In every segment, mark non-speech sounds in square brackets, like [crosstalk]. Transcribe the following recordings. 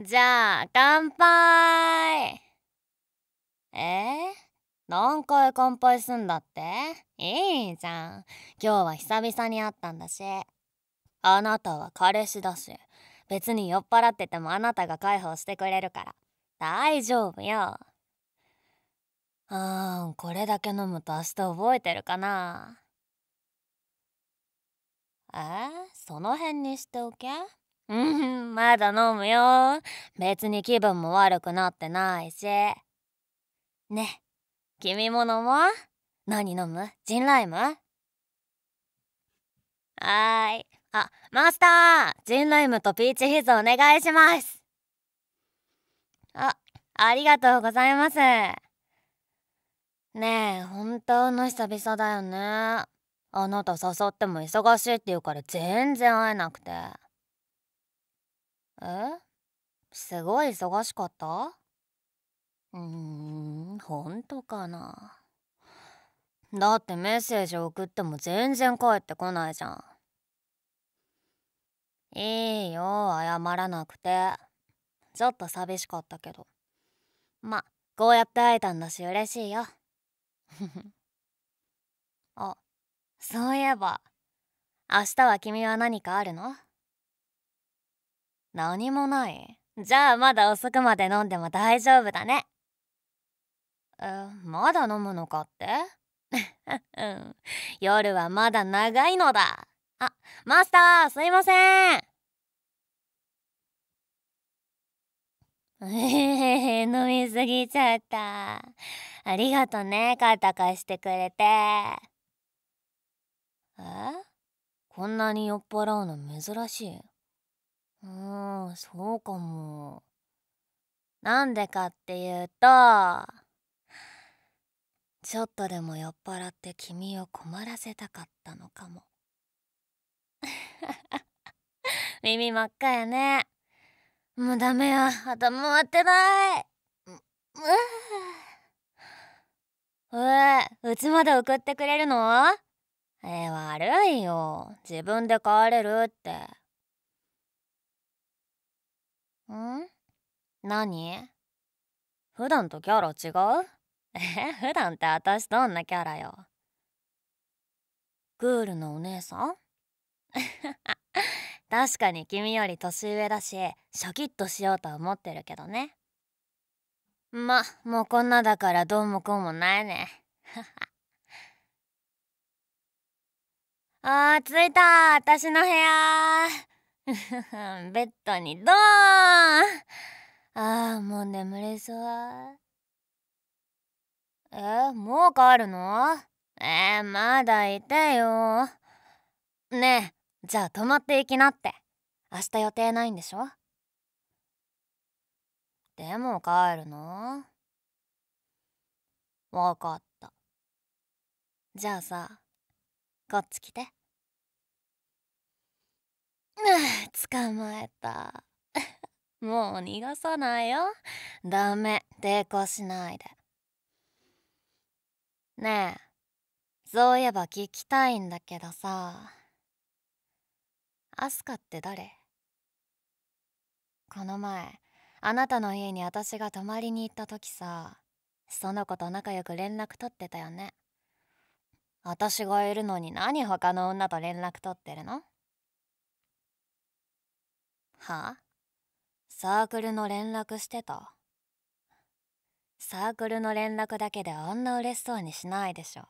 じゃあ乾杯え何回乾杯すんだっていいじゃん今日は久々に会ったんだしあなたは彼氏だし別に酔っ払っててもあなたが介抱してくれるから大丈夫よあーこれだけ飲むと明日覚えてるかなえその辺にしておけうん [laughs] まだ飲むよ別に気分も悪くなってないしね君も飲もう何飲むジンライムはーいあマスタージンライムとピーチヒーズお願いしますあありがとうございますねえ本当の久々だよねあなた誘っても忙しいって言うから全然会えなくて。えすごい忙しかったうーん、ほんとかな。だってメッセージ送っても全然帰ってこないじゃん。いいよ、謝らなくて。ちょっと寂しかったけど。ま、こうやって会えたんだし嬉しいよ。[laughs] あ、そういえば、明日は君は何かあるの何もないじゃあまだ遅くまで飲んでも大丈夫だねえまだ飲むのかって [laughs] 夜はまだ長いのだあマスターすいませんえ飲みすぎちゃったありがとね肩貸してくれてえこんなに酔っ払うの珍しいうんそうかもなんでかっていうとちょっとでも酔っ払って君を困らせたかったのかも [laughs] 耳真っ赤やねもうダメよ。頭割ってないうえうちまで送ってくれるのえー、悪いよ自分で帰れるって。ん何普段とキャラ違う [laughs] え普段って私どんなキャラよクールなお姉さん [laughs] 確かに君より年上だしシャキッとしようとは思ってるけどねまもうこんなだからどうもこうもないね [laughs] あー着いた私の部屋 [laughs] ベッドにドーンああ、もう眠れそう。え、もう帰るのえー、まだいてよ。ねえ、じゃあ泊まっていきなって。明日予定ないんでしょでも帰るのわかった。じゃあさ、こっち来て。[laughs] 捕まえた [laughs] もう逃がさないよダメ抵抗しないでねえそういえば聞きたいんだけどさアスカって誰この前あなたの家に私が泊まりに行った時さその子と仲良く連絡取ってたよね私がいるのに何他の女と連絡取ってるのはサークルの連絡してたサークルの連絡だけであんな嬉しそうにしないでしょ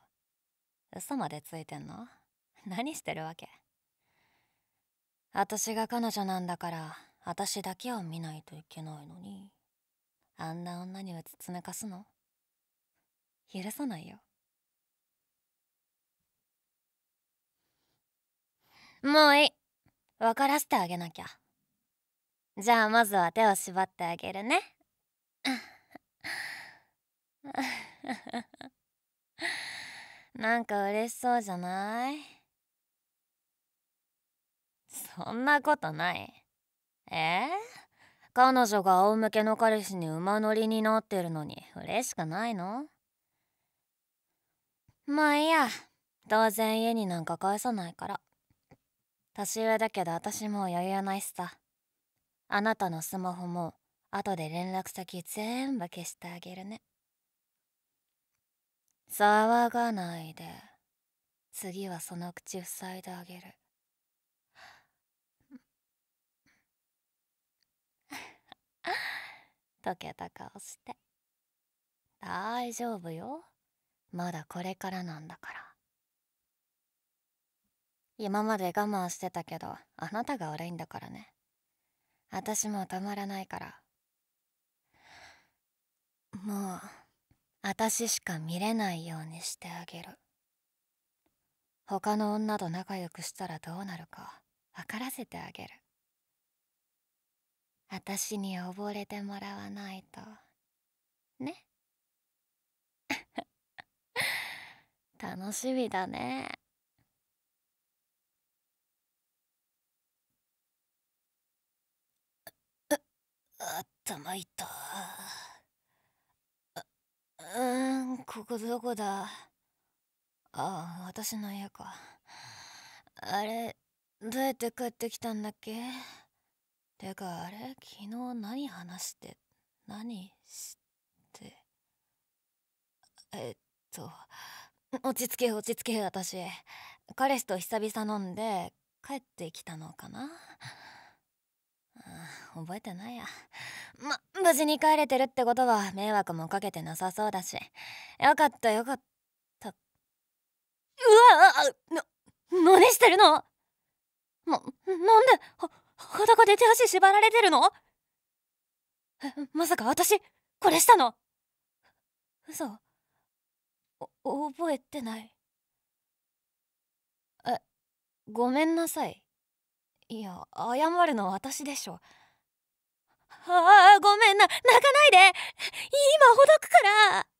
嘘までついてんの何してるわけ私が彼女なんだから私だけを見ないといけないのにあんな女にうつつめかすの許さないよもういい分からせてあげなきゃ。じゃあまずは手を縛ってあげるね [laughs] なんか嬉しそうじゃないそんなことないえー、彼女が仰向けの彼氏に馬乗りになってるのに嬉しくないのまあいいや当然家になんか返さないから年上だけど私もう余裕ないしさあなたのスマホも後で連絡先全部消してあげるね騒がないで次はその口塞いであげる [laughs] 溶けた顔して大丈夫よまだこれからなんだから今まで我慢してたけどあなたが悪いんだからね私もたまらないからもう私しか見れないようにしてあげる他の女と仲良くしたらどうなるか分からせてあげる私に溺れてもらわないとね [laughs] 楽しみだねったまいったうんここどこだああ私の家かあれどうやって帰ってきたんだっけてかあれ昨日何話して何してえっと落ち着け落ち着け私彼氏と久々飲んで帰ってきたのかな、あ覚えてないやま無事に帰れてるってことは迷惑もかけてなさそうだしよかったよかったうわあな何してるのななんでは裸で手足縛られてるのまさか私これしたの嘘お覚えてないえごめんなさいいや謝るのは私でしょああ、ごめんな、泣かないで今ほどくから